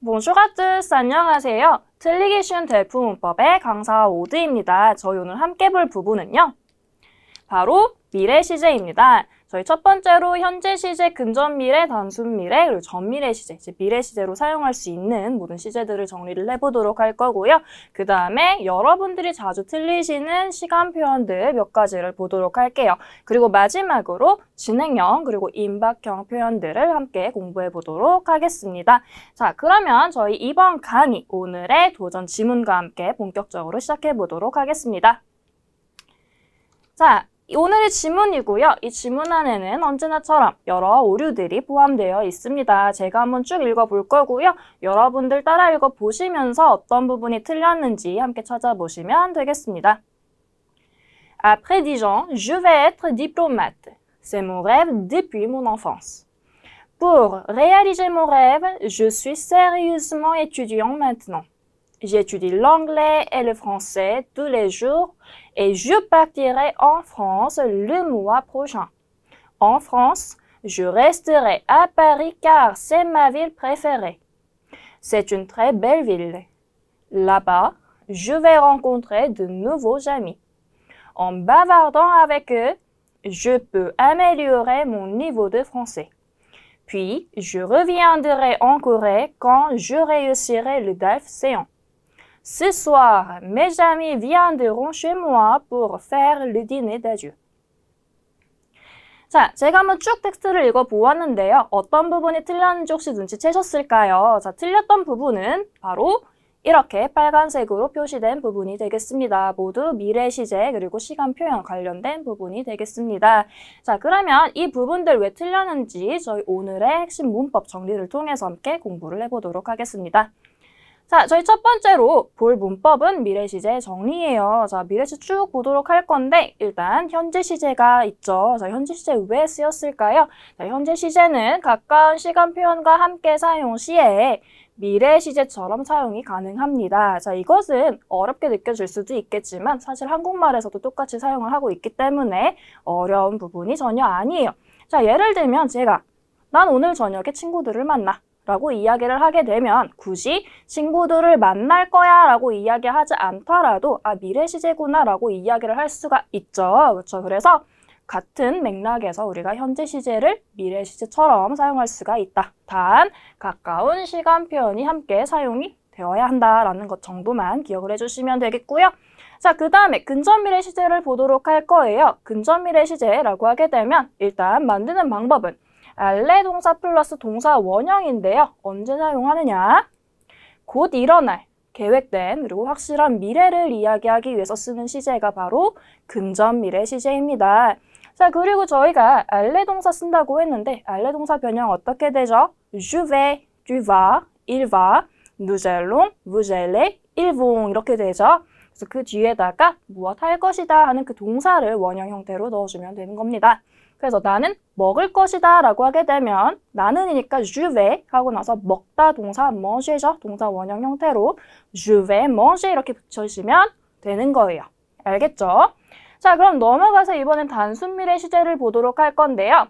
몬슈가 뜻 안녕하세요. 틀리기 쉬운 델프 문법의 강사 오드입니다. 저희 오늘 함께 볼 부분은요. 바로 미래 시제입니다. 저희 첫 번째로 현재 시제, 근전 미래, 단순 미래, 그리고 전 미래 시제, 이제 미래 시제로 사용할 수 있는 모든 시제들을 정리를 해보도록 할 거고요. 그 다음에 여러분들이 자주 틀리시는 시간 표현들 몇 가지를 보도록 할게요. 그리고 마지막으로 진행형 그리고 임박형 표현들을 함께 공부해 보도록 하겠습니다. 자, 그러면 저희 이번 강의 오늘의 도전 지문과 함께 본격적으로 시작해 보도록 하겠습니다. 자, 오늘의 지문이고요. 이 지문 안에는 언제나처럼 여러 오류들이 포함되어 있습니다. 제가 한번 쭉 읽어볼 거고요. 여러분들 따라 읽어보시면서 어떤 부분이 틀렸는지 함께 찾아보시면 되겠습니다. Après Dijon, je vais être diplomate. C'est mon rêve depuis mon enfance. Pour réaliser mon rêve, je suis sérieusement étudiant maintenant. J'étudie l'anglais et le français tous les jours et je partirai en France le mois prochain. En France, je resterai à Paris car c'est ma ville préférée. C'est une très belle ville. Là-bas, je vais rencontrer de nouveaux amis. En bavardant avec eux, je peux améliorer mon niveau de français. Puis, je reviendrai en Corée quand je réussirai le c séant. Ce soir, mes amis viendront chez moi pour faire le dîner d'adieu. 자, 제가 한번 쭉 텍스트를 읽어보았는데요. 어떤 부분이 틀렸는지 혹시 눈치채셨을까요? 자, 틀렸던 부분은 바로 이렇게 빨간색으로 표시된 부분이 되겠습니다. 모두 미래 시제 그리고 시간 표현 관련된 부분이 되겠습니다. 자, 그러면 이 부분들 왜 틀렸는지 저희 오늘의 핵심 문법 정리를 통해서 함께 공부를 해보도록 하겠습니다. 자, 저희 첫 번째로 볼 문법은 미래 시제 정리예요. 자, 미래 시제 쭉 보도록 할 건데 일단 현재 시제가 있죠. 자, 현재 시제 왜 쓰였을까요? 자, 현재 시제는 가까운 시간 표현과 함께 사용 시에 미래 시제처럼 사용이 가능합니다. 자, 이것은 어렵게 느껴질 수도 있겠지만 사실 한국말에서도 똑같이 사용을 하고 있기 때문에 어려운 부분이 전혀 아니에요. 자, 예를 들면 제가 난 오늘 저녁에 친구들을 만나. 라고 이야기를 하게 되면 굳이 친구들을 만날 거야 라고 이야기하지 않더라도 아 미래 시제구나 라고 이야기를 할 수가 있죠. 그렇죠. 그래서 같은 맥락에서 우리가 현재 시제를 미래 시제처럼 사용할 수가 있다. 단 가까운 시간 표현이 함께 사용이 되어야 한다라는 것 정도만 기억을 해주시면 되겠고요. 자, 그 다음에 근접미래 시제를 보도록 할 거예요. 근접미래 시제라고 하게 되면 일단 만드는 방법은 알레 동사 플러스 동사 원형인데요. 언제 사용하느냐? 곧 일어날, 계획된, 그리고 확실한 미래를 이야기하기 위해서 쓰는 시제가 바로 근전 미래 시제입니다. 자, 그리고 저희가 알레 동사 쓴다고 했는데 알레 동사 변형 어떻게 되죠? je vais, tu vas, il va, nous allons, vous allez, ils vont 이렇게 되죠. 그래서 그 뒤에다가 무엇 할 것이다 하는 그 동사를 원형 형태로 넣어주면 되는 겁니다. 그래서 나는 먹을 것이다 라고 하게 되면 나는이니까 je vais 하고 나서 먹다 동사 manger죠. 동사 원형 형태로 je vais manger 이렇게 붙여주시면 되는 거예요. 알겠죠? 자 그럼 넘어가서 이번엔 단순 미래 시제를 보도록 할 건데요.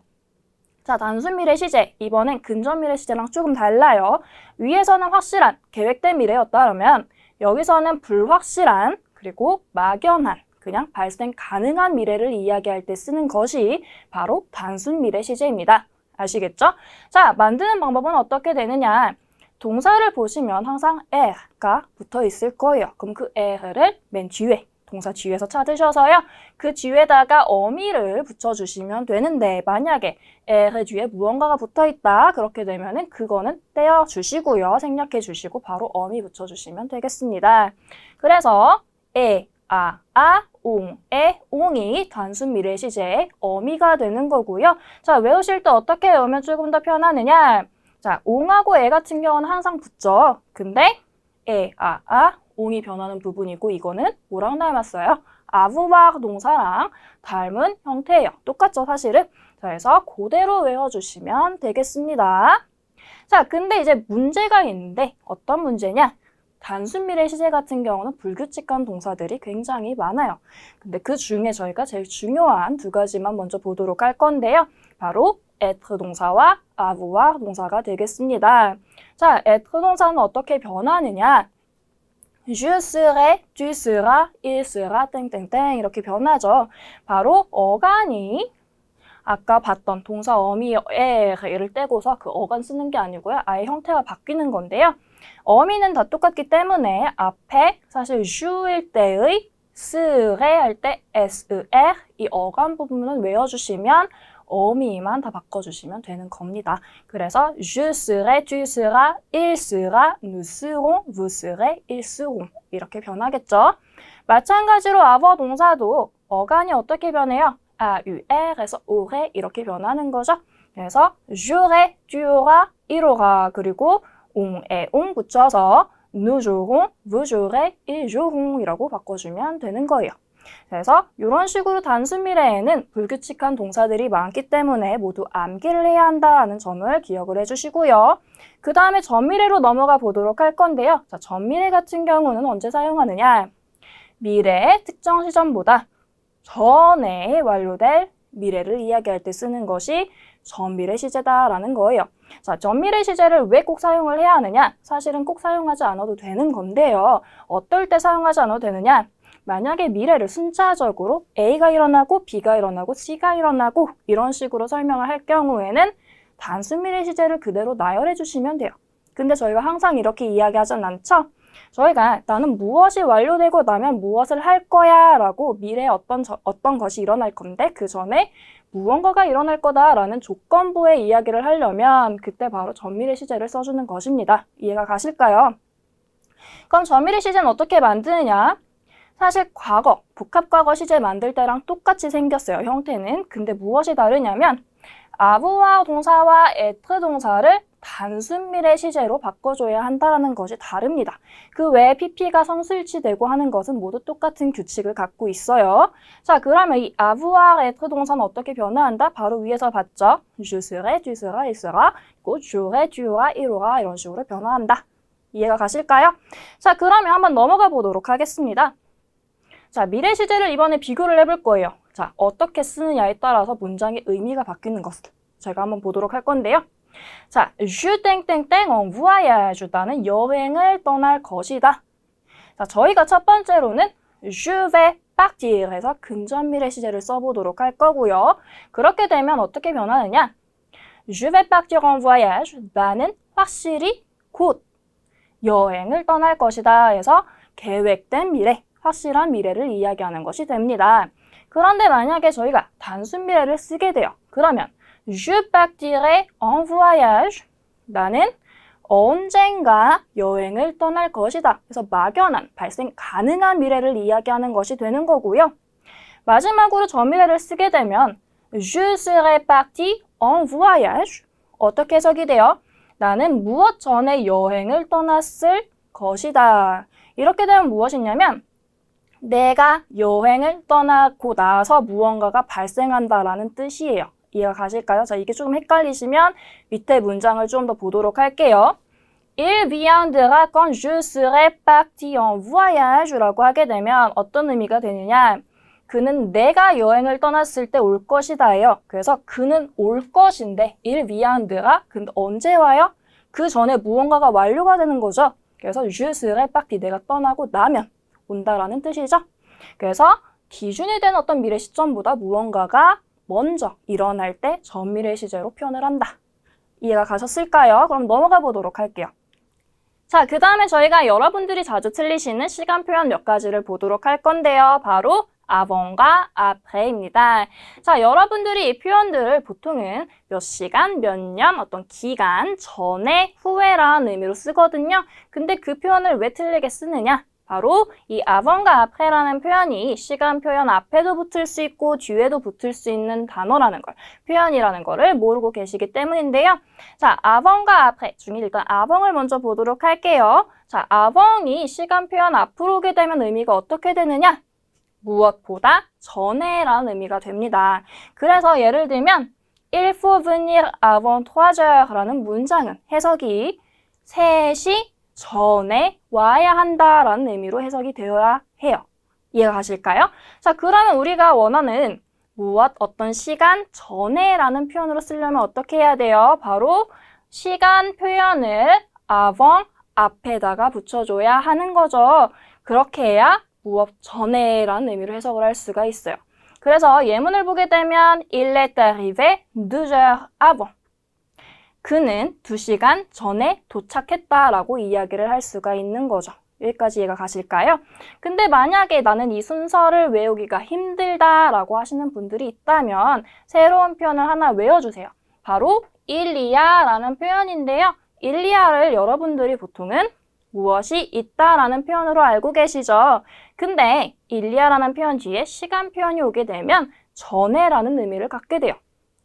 자, 단순 미래 시제, 이번엔 근접 미래 시제랑 조금 달라요. 위에서는 확실한, 계획된 미래였다면 여기서는 불확실한, 그리고 막연한 그냥 발생 가능한 미래를 이야기할 때 쓰는 것이 바로 단순 미래 시제입니다. 아시겠죠? 자, 만드는 방법은 어떻게 되느냐? 동사를 보시면 항상 에가 붙어 있을 거예요. 그럼 그 에를 맨 뒤에 동사 뒤에서 찾으셔서요. 그 뒤에다가 어미를 붙여주시면 되는데 만약에 에헤 뒤에 무언가가 붙어있다 그렇게 되면 은 그거는 떼어주시고요. 생략해주시고 바로 어미 붙여주시면 되겠습니다. 그래서 에, 아, 아, 옹에 옹이 단순 미래 시제의 어미가 되는 거고요. 자, 외우실 때 어떻게 외우면 조금 더 편하느냐? 자, 옹하고 애 같은 경우는 항상 붙죠. 근데 에, 아, 아, 옹이 변하는 부분이고 이거는 뭐랑 닮았어요? 아부박 농사랑 닮은 형태예요. 똑같죠, 사실은? 자, 그래서 그대로 외워주시면 되겠습니다. 자, 근데 이제 문제가 있는데 어떤 문제냐? 단순 미래 시제 같은 경우는 불규칙한 동사들이 굉장히 많아요. 근데 그 중에 저희가 제일 중요한 두 가지만 먼저 보도록 할 건데요. 바로 être 동사와 avoir 동사가 되겠습니다. 자, être 동사는 어떻게 변하느냐? je serai, tu seras, il sera, 땡땡땡 이렇게 변하죠. 바로 어간이 아까 봤던 동사 어미 에를 떼고서 그 어간 쓰는 게 아니고요. 아예 형태가 바뀌는 건데요. 어미는 다 똑같기 때문에 앞에 사실 주일 때의 스레 할때 ser 이 어간 부분은 외워주시면 어미만 다 바꿔주시면 되는 겁니다. 그래서 je serai, tu seras, il sera, nous serons, vous serez, ils seront 이렇게 변하겠죠. 마찬가지로 아버 동사도 어간이 어떻게 변해요? a, u, r에서 aurai 이렇게 변하는 거죠. 그래서 j'aurai, tu auras, il aura 그리고 옹에 옹 붙여서 nous jouerons, vous jouerez, ils joueront 이라고 바꿔주면 되는 거예요. 그래서 이런 식으로 단순 미래에는 불규칙한 동사들이 많기 때문에 모두 암기를 해야 한다는 점을 기억을 해주시고요. 그 다음에 전미래로 넘어가 보도록 할 건데요. 자, 전미래 같은 경우는 언제 사용하느냐? 미래의 특정 시점보다 전에 완료될 미래를 이야기할 때 쓰는 것이 전미래 시제다라는 거예요. 자, 전미래 시제를 왜 꼭 사용을 해야 하느냐? 사실은 꼭 사용하지 않아도 되는 건데요. 어떨 때 사용하지 않아도 되느냐? 만약에 미래를 순차적으로 A가 일어나고 B가 일어나고 C가 일어나고 이런 식으로 설명을 할 경우에는 단순 미래 시제를 그대로 나열해 주시면 돼요. 근데 저희가 항상 이렇게 이야기하진 않죠? 저희가 나는 무엇이 완료되고 나면 무엇을 할 거야 라고 미래에 어떤, 저, 어떤 것이 일어날 건데 그 전에 무언가가 일어날 거다라는 조건부의 이야기를 하려면 그때 바로 전미래 시제를 써주는 것입니다. 이해가 가실까요? 그럼 전미래 시제는 어떻게 만드느냐? 사실 과거, 복합과거 시제 만들 때랑 똑같이 생겼어요, 형태는. 근데 무엇이 다르냐면 아부와 동사와 에트 동사를 단순미래 시제로 바꿔줘야 한다는 것이 다릅니다. 그 외에 PP가 성실치되고 하는 것은 모두 똑같은 규칙을 갖고 있어요. 자, 그러면 이 avoir être 동사는 어떻게 변화한다? 바로 위에서 봤죠? je serai, tu seras, il sera, 고 tu a u r a i tu auras, il aura 이런 식으로 변화한다. 이해가 가실까요? 자, 그러면 한번 넘어가 보도록 하겠습니다. 자, 미래 시제를 이번에 비교를 해볼 거예요. 자, 어떻게 쓰느냐에 따라서 문장의 의미가 바뀌는 것을 제가 한번 보도록 할 건데요. 자, je 땡땡땡 en voyage다는 여행을 떠날 것이다. 자, 저희가 첫 번째로는 je vais partir 해서 근접 미래 시제를 써보도록 할 거고요. 그렇게 되면 어떻게 변하느냐? je vais partir en voyage. 나는 확실히 곧 여행을 떠날 것이다. 해서 계획된 미래, 확실한 미래를 이야기하는 것이 됩니다. 그런데 만약에 저희가 단순 미래를 쓰게 돼요. 그러면 Je partirai en voyage. 나는 언젠가 여행을 떠날 것이다. 그래서 막연한, 발생 가능한 미래를 이야기하는 것이 되는 거고요. 마지막으로 저 미래를 쓰게 되면 Je serai parti en voyage. 어떻게 해석이 돼요? 나는 무엇 전에 여행을 떠났을 것이다. 이렇게 되면 무엇이냐면 내가 여행을 떠나고 나서 무언가가 발생한다라는 뜻이에요. 이어가실까요? 자, 이게 조금 헷갈리시면 밑에 문장을 좀 더 보도록 할게요. Il viendra quand je serai parti en voyage 라고 하게 되면 어떤 의미가 되느냐 그는 내가 여행을 떠났을 때 올 것이다 예요 그래서 그는 올 것인데 il viendra 근데 언제 와요? 그 전에 무언가가 완료가 되는 거죠 그래서 je serai parti 내가 떠나고 나면 온다라는 뜻이죠 그래서 기준이 된 어떤 미래 시점보다 무언가가 먼저 일어날 때 전미래 시제로 표현을 한다. 이해가 가셨을까요? 그럼 넘어가 보도록 할게요. 자, 그 다음에 저희가 여러분들이 자주 틀리시는 시간 표현 몇 가지를 보도록 할 건데요. 바로 아번과 아페입니다. 자, 여러분들이 이 표현들을 보통은 몇 시간, 몇 년, 어떤 기간, 전에, 후에라는 의미로 쓰거든요. 근데 그 표현을 왜 틀리게 쓰느냐? 바로 이 avant,과 앞에라는 표현이 시간 표현 앞에도 붙을 수 있고 뒤에도 붙을 수 있는 단어라는 걸, 표현이라는 거를 모르고 계시기 때문인데요. 자, avant,과 앞에 중에 일단 avant을 먼저 보도록 할게요. 자, avant이 시간 표현 앞으로 오게 되면 의미가 어떻게 되느냐? 무엇보다 전에라는 의미가 됩니다. 그래서 예를 들면 Il faut venir avant 3 h 라는 문장은 해석이 3시 전에 와야 한다라는 의미로 해석이 되어야 해요. 이해가 가실까요? 자, 그러면 우리가 원하는 무엇, 어떤 시간 전에라는 표현으로 쓰려면 어떻게 해야 돼요? 바로 시간 표현을 avant 앞에다가 붙여줘야 하는 거죠. 그렇게 해야 무엇 전에라는 의미로 해석을 할 수가 있어요. 그래서 예문을 보게 되면 il est arrivé deux heures avant 그는 두시간 전에 도착했다라고 이야기를 할 수가 있는 거죠. 여기까지 이해가 가실까요? 근데 만약에 나는 이 순서를 외우기가 힘들다라고 하시는 분들이 있다면 새로운 표현을 하나 외워주세요. 바로 일리아라는 표현인데요. 일리아를 여러분들이 보통은 무엇이 있다라는 표현으로 알고 계시죠? 근데 일리아라는 표현 뒤에 시간 표현이 오게 되면 전에라는 의미를 갖게 돼요.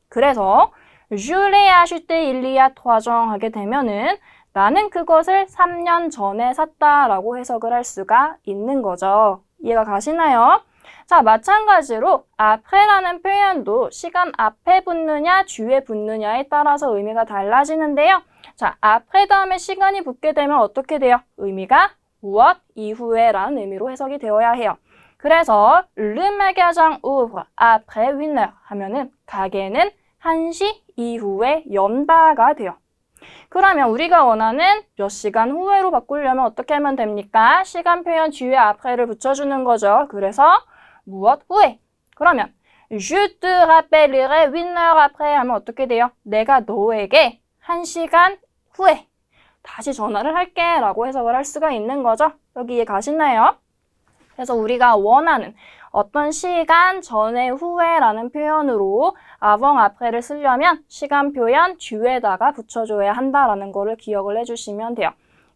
그래서 주레 하실 때 일리아 화정하게 되면은 나는 그것을 3년 전에 샀다라고 해석을 할 수가 있는 거죠. 이해가 가시나요? 자, 마찬가지로 앞에라는 표현도 시간 앞에 붙느냐 뒤에 붙느냐에 따라서 의미가 달라지는데요. 자, 앞에 다음에 시간이 붙게 되면 어떻게 돼요? 의미가 what 이후에 라는 의미로 해석이 되어야 해요. 그래서 르메게장 우브 앞에 윈너 하면은 가게는 1시 이후에 연다가 돼요. 그러면 우리가 원하는 몇 시간 후에로 바꾸려면 어떻게 하면 됩니까? 시간 표현 뒤에 앞에를 붙여주는 거죠. 그래서 무엇 후에? 그러면 Je te rappellerai une heure après 하면 어떻게 돼요? 내가 너에게 한 시간 후에 다시 전화를 할게 라고 해석을 할 수가 있는 거죠. 여기 이해 가시나요? 그래서 우리가 원하는 어떤 시간 전에 후에라는 표현으로 avant 앞에를 쓰려면 시간 표현 뒤에다가 붙여줘야 한다라는 거를 기억을 해주시면 돼요.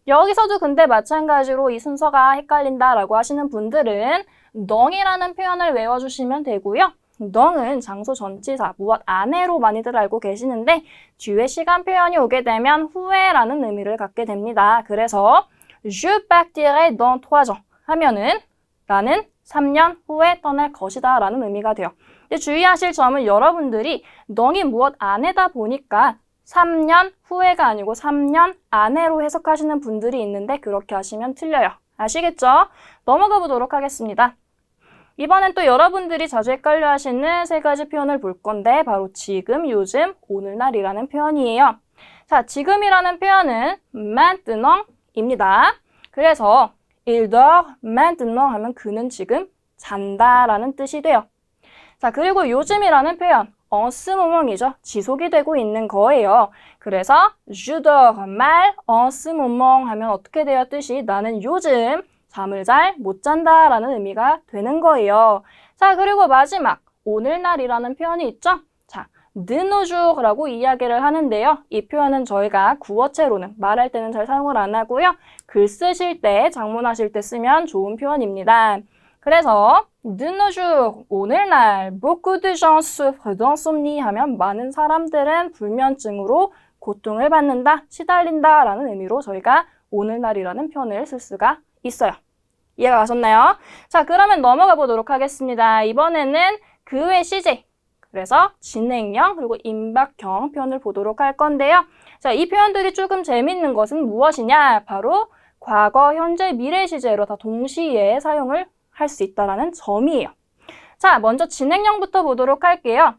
여기서도 근데 마찬가지로 이 순서가 헷갈린다라고 하시는 분들은 넝이라는 표현을 외워주시면 되고요. 넝은 장소 전치사, 무엇 안에로 많이들 알고 계시는데 뒤에 시간 표현이 오게 되면 후에라는 의미를 갖게 됩니다. 그래서 je partirai dans trois ans 하면은 나는 3년 후에 떠날 것이다 라는 의미가 돼요. 주의하실 점은 여러분들이 너이 무엇 안에다 보니까 3년 후에가 아니고 3년 안에로 해석하시는 분들이 있는데 그렇게 하시면 틀려요. 아시겠죠? 넘어가 보도록 하겠습니다. 이번엔 또 여러분들이 자주 헷갈려 하시는 세 가지 표현을 볼 건데 바로 지금, 요즘, 오늘날이라는 표현이에요. 자, 지금이라는 표현은 만뜨넝입니다. 그래서 Il dort maintenant 하면 그는 지금 잔다라는 뜻이 돼요. 자, 그리고 요즘이라는 표현 e 스 ce 이죠 지속이 되고 있는 거예요. 그래서 je dors mal en ce moment 하면 어떻게 돼요? 뜻이 나는 요즘 잠을 잘 못 잔다라는 의미가 되는 거예요. 자, 그리고 마지막 오늘날이라는 표현이 있죠. 느누주라고 이야기를 하는데요. 이 표현은 저희가 구어체로는 말할 때는 잘 사용을 안 하고요. 글 쓰실 때, 장문하실 때 쓰면 좋은 표현입니다. 그래서 느누주 오늘날 beaucoup de gens souffrent d'insomnie 하면 많은 사람들은 불면증으로 고통을 받는다, 시달린다 라는 의미로 저희가 오늘날이라는 표현을 쓸 수가 있어요. 이해가 가셨나요? 자, 그러면 넘어가 보도록 하겠습니다. 이번에는 그외 CJ, 그래서 진행형 그리고 임박형 표현을 보도록 할 건데요. 자, 이 표현들이 조금 재밌는 것은 무엇이냐? 바로 과거, 현재, 미래 시제로 다 동시에 사용을 할 수 있다는 점이에요. 자, 먼저 진행형부터 보도록 할게요.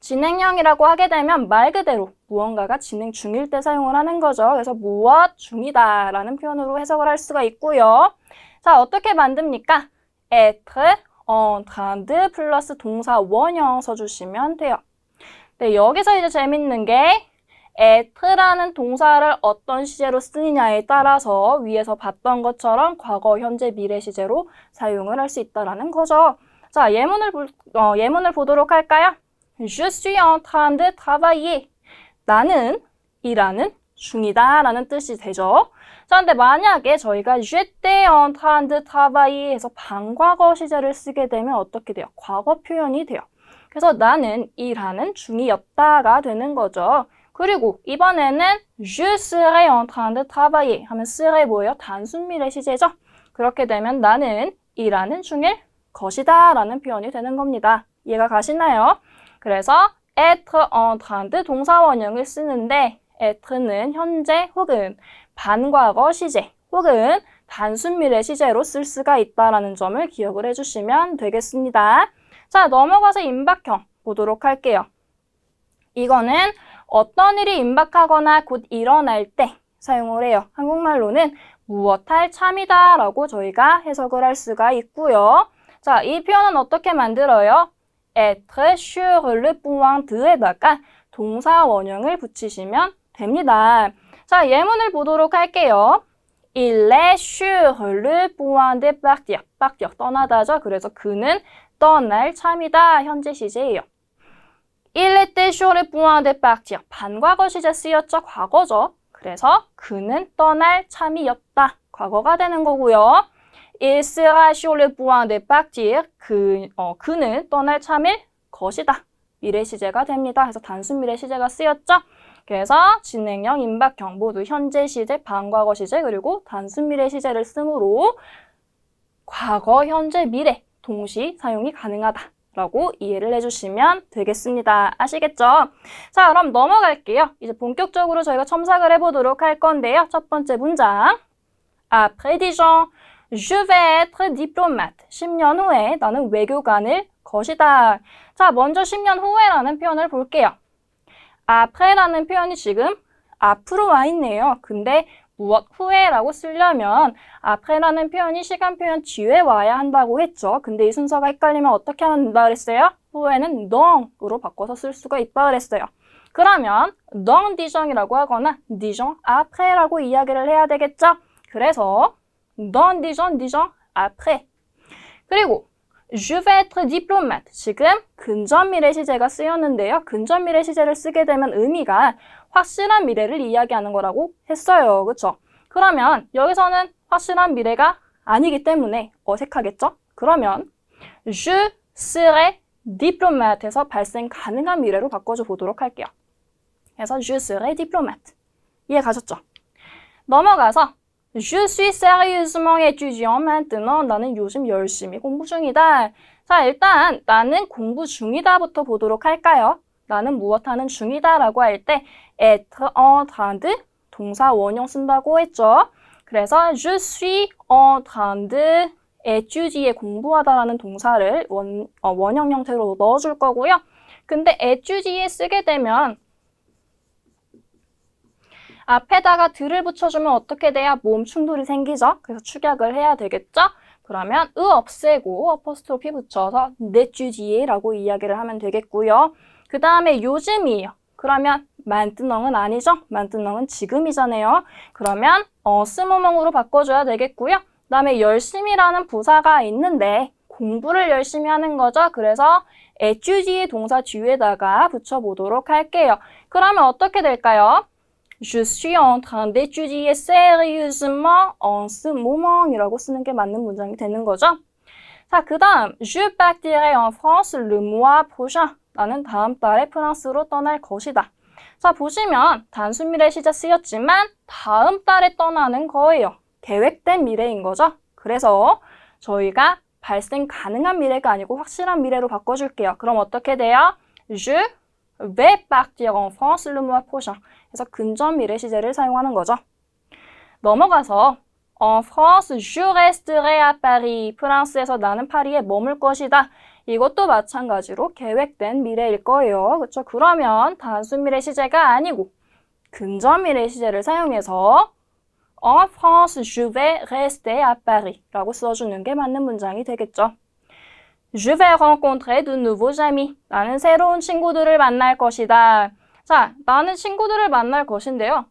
진행형이라고 하게 되면 말 그대로 무언가가 진행 중일 때 사용을 하는 거죠. 그래서 무엇 중이다 라는 표현으로 해석을 할 수가 있고요. 자, 어떻게 만듭니까? être o 어, 드 플러스 동사 원형 써주시면 돼요. 네, 여기서 이제 재밌는 게 at라는 동사를 어떤 시제로 쓰느냐에 따라서 위에서 봤던 것처럼 과거, 현재, 미래 시제로 사용을 할 수 있다는 거죠. 자, 예문을, 어, 예문을 보도록 할까요? Je suis en train de travailler. 나는 일하는 중이다 라는 뜻이 되죠. 자, 근데 만약에 저희가 j'étais en train de travailler 해서 반과거 시제를 쓰게 되면 어떻게 돼요? 과거 표현이 돼요. 그래서 나는 일하는 중이었다가 되는 거죠. 그리고 이번에는 je serai en train de travailler 하면 serai 뭐예요? 단순 미래 시제죠. 그렇게 되면 나는 일하는 중일 것이다 라는 표현이 되는 겁니다. 이해가 가시나요? 그래서 être en train de 동사 원형을 쓰는데 ettre는 현재 혹은 반과거 시제 혹은 단순미래 시제로 쓸 수가 있다는 점을 기억을 해주시면 되겠습니다. 자, 넘어가서 임박형 보도록 할게요. 이거는 어떤 일이 임박하거나 곧 일어날 때 사용을 해요. 한국말로는 무엇할 참이다 라고 저희가 해석을 할 수가 있고요. 자, 이 표현은 어떻게 만들어요? être sur le point에다가 동사 원형을 붙이시면 됩니다. 자, 예문을 보도록 할게요. Il est sur le point de partir. partir, 떠나다죠. 그래서 그는 떠날 참이다. 현재 시제예요. Il était sur le point de partir. 반과거 시제 쓰였죠. 과거죠. 그래서 그는 떠날 참이었다. 과거가 되는 거고요. Il sera sur le point de partir. 그, 어, 그는 떠날 참일 것이다. 미래 시제가 됩니다. 그래서 단순 미래 시제가 쓰였죠. 그래서 진행형, 임박형 모두 현재 시제, 반과거 시제, 그리고 단순 미래 시제를 쓰므로 과거, 현재, 미래 동시 사용이 가능하다. 라고 이해를 해주시면 되겠습니다. 아시겠죠? 자, 그럼 넘어갈게요. 이제 본격적으로 저희가 첨삭을 해보도록 할 건데요. 첫 번째 문장. Après Dijon, je vais être diplomate. 10년 후에 나는 외교관을 것이다. 자, 먼저 10년 후에라는 표현을 볼게요. 앞에라는 표현이 지금 앞으로 와 있네요. 근데 무엇 후에라고 쓰려면 앞에라는 표현이 시간 표현 뒤에 와야 한다고 했죠. 근데 이 순서가 헷갈리면 어떻게 하면 된다 그랬어요? 후에는 넝으로 바꿔서 쓸 수가 있다 그랬어요. 그러면 넝 디정이라고 하거나 디정 앞에라고 이야기를 해야 되겠죠? 그래서 넌 디정 디정 앞에 그리고 Je vais être diplomate. 지금 근전 미래 시제가 쓰였는데요. 근전 미래 시제를 쓰게 되면 의미가 확실한 미래를 이야기하는 거라고 했어요. 그렇죠? 그러면 여기서는 확실한 미래가 아니기 때문에 어색하겠죠? 그러면 je serai diplomate에서 발생 가능한 미래로 바꿔줘 보도록 할게요. 그래서 je serai diplomate. 이해 가셨죠? 넘어가서 Je suis sérieusement étudiant maintenant. 나는 요즘 열심히 공부 중이다. 자, 일단 나는 공부 중이다부터 보도록 할까요? 나는 무엇하는 중이다 라고 할때 être en train de 동사 원형 쓴다고 했죠. 그래서 je suis en train de étudier 공부하다라는 동사를 원, 어, 원형 형태로 넣어줄 거고요. 근데 é t u d i e r 쓰게 되면 앞에다가 들을 붙여주면 어떻게 돼야 몸 충돌이 생기죠? 그래서 축약을 해야 되겠죠? 그러면 으 없애고 어퍼스트로피 붙여서 내주지라고 이야기를 하면 되겠고요. 그 다음에 요즘이요. 그러면 만뜬넝은 아니죠? 만뜬넝은 지금이잖아요. 그러면 어스무멍으로 바꿔줘야 되겠고요. 그 다음에 열심히라는 부사가 있는데 공부를 열심히 하는 거죠. 그래서 에튜지 동사 뒤에다가 붙여보도록 할게요. 그러면 어떻게 될까요? Je suis en train d'étudier sérieusement en ce moment 이라고 쓰는 게 맞는 문장이 되는 거죠. 자, 그 다음 Je partirai en France le mois prochain 나는 다음 달에 프랑스로 떠날 것이다. 자, 보시면 단순 미래 시제 쓰였지만 다음 달에 떠나는 거예요. 계획된 미래인 거죠. 그래서 저희가 발생 가능한 미래가 아니고 확실한 미래로 바꿔줄게요. 그럼 어떻게 돼요? Je vais partir en France le mois prochain. 그래서 근접 미래 시제를 사용하는 거죠. 넘어가서 En France, je resterai à Paris. 프랑스에서 나는 파리에 머물 것이다. 이것도 마찬가지로 계획된 미래일 거예요. 그렇죠? 그러면 단순 미래 시제가 아니고 근접 미래 시제를 사용해서 En France, je vais rester à Paris 라고 써주는 게 맞는 문장이 되겠죠. Je vais rencontrer de nouveaux amis. 나는 새로운 친구들을 만날 것이다. 자, 많은 친구들을 만날 것인데요.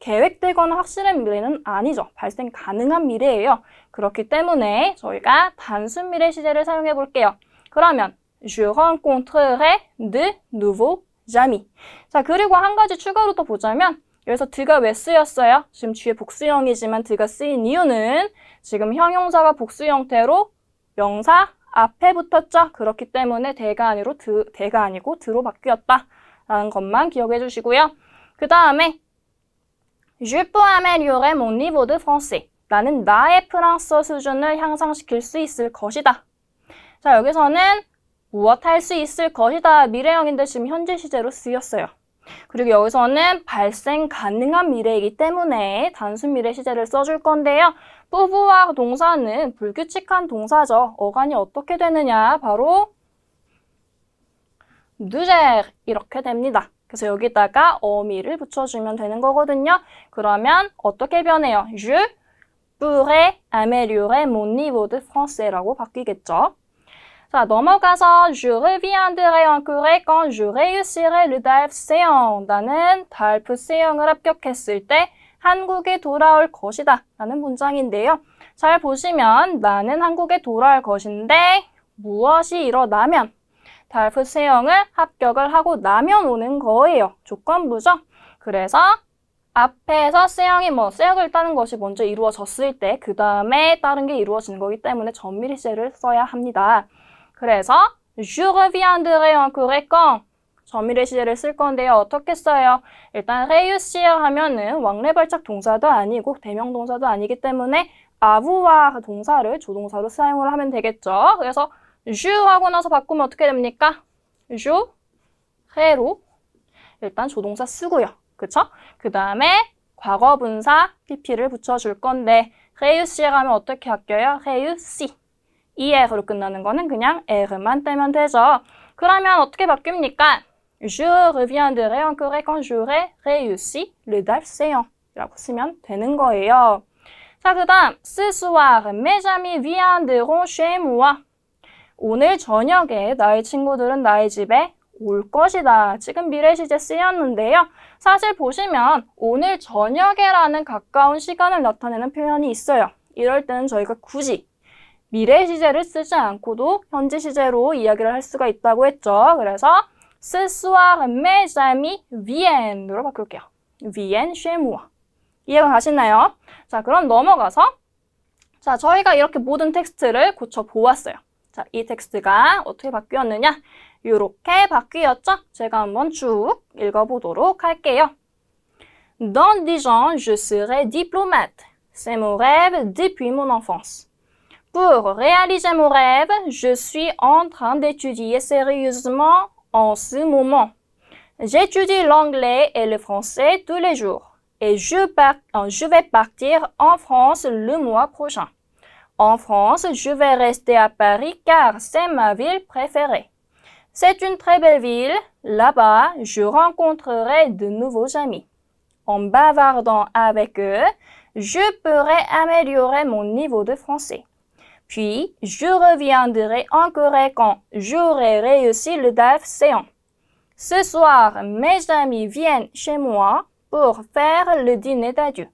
계획되거나 확실한 미래는 아니죠. 발생 가능한 미래예요. 그렇기 때문에 저희가 단순 미래 시제를 사용해 볼게요. 그러면 je rencontrerai de nouveaux amis. 자, 그리고 한 가지 추가로 또 보자면 여기서 드가 왜 쓰였어요? 지금 뒤에 복수형이지만 드가 쓰인 이유는 지금 형용사가 복수 형태로 명사 앞에 붙었죠. 그렇기 때문에 대가 아니로 드, 대가 아니고 드로 바뀌었다. 라는 것만 기억해 주시고요. 그 다음에 Je peux améliorer mon niveau de français 나는 나의 프랑스어 수준을 향상시킬 수 있을 것이다. 자, 여기서는 무엇 할 수 있을 것이다 미래형인데 지금 현재 시제로 쓰였어요. 그리고 여기서는 발생 가능한 미래이기 때문에 단순 미래 시제를 써줄 건데요. 뿌부와 동사는 불규칙한 동사죠. 어간이 어떻게 되느냐 바로 누젤 이렇게 됩니다. 그래서 여기다가 어미를 붙여주면 되는 거거든요. 그러면 어떻게 변해요? Je pourrais améliorer mon niveau de français라고 바뀌겠죠. 자, 넘어가서 je reviendrai encore quand je réussirai le DALF 세형 나는 달프 세형을 합격했을 때 한국에 돌아올 것이다 라는 문장인데요. 잘 보시면 나는 한국에 돌아올 것인데 무엇이 일어나면 달프 세형을 합격을 하고 나면 오는 거예요. 조건부죠. 그래서 앞에서 세형이뭐세역을 따는 것이 먼저 이루어졌을 때 그 다음에 다른 게 이루어지는 거기 때문에 전미리 시를 써야 합니다. 그래서 Je reviendrai encore quand 점유의 시제를 쓸 건데요. 어떻게 써요? 일단 réussir 하면은 왕래발작 동사도 아니고 대명 동사도 아니기 때문에 아부와 동사를 조동사로 사용을 하면 되겠죠. 그래서 주 하고 나서 바꾸면 어떻게 됩니까? 주, 해로 일단 조동사 쓰고요. 그렇죠그 다음에 과거 분사 pp를 붙여줄 건데 헤유 씨에 가면 어떻게 바뀌어요? 헤유 씨. 이에로 끝나는 거는 그냥 에만 그 떼면 되죠. 그러면 어떻게 바뀝니까? Je reviendrai encore quand j'aurai réussi le dalséan 라고 쓰면 되는 거예요. 자, 그 다음 Ce soir, mes amis viendront chez moi 오늘 저녁에 나의 친구들은 나의 집에 올 것이다. 지금 미래시제 쓰였는데요. 사실 보시면 오늘 저녁에라는 가까운 시간을 나타내는 표현이 있어요. 이럴 때는 저희가 굳이 미래 시제를 쓰지 않고도 현재 시제로 이야기를 할 수가 있다고 했죠. 그래서 ce soir mes amis vienne으로 바꿀게요. vienne chez moi. 이해가 가시나요? 자, 그럼 넘어가서 자, 저희가 이렇게 모든 텍스트를 고쳐 보았어요. 할게요. Dans 10 ans, je serai diplomate. C'est mon rêve depuis mon enfance. Pour réaliser mon rêve, je suis en train d'étudier sérieusement en ce moment. J'étudie l'anglais et le français tous les jours et je vais partir en France le mois prochain. En France, je vais rester à Paris car c'est ma ville préférée. C'est une très belle ville. Là-bas, je rencontrerai de nouveaux amis. En bavardant avec eux, je pourrai améliorer mon niveau de français. Puis, je reviendrai en Corée quand j'aurai réussi le DAF séant. Ce soir, mes amis viennent chez moi pour faire le dîner d'adieu.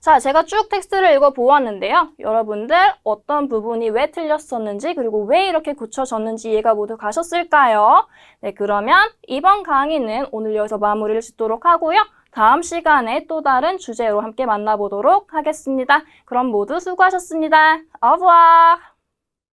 자, 제가 쭉 텍스트를 읽어보았는데요. 여러분들 어떤 부분이 왜 틀렸었는지 그리고 왜 이렇게 고쳐졌는지 이해가 모두 가셨을까요? 네, 그러면 이번 강의는 오늘 여기서 마무리를 짓도록 하고요. 다음 시간에 또 다른 주제로 함께 만나보도록 하겠습니다. 그럼 모두 수고하셨습니다. au revoir!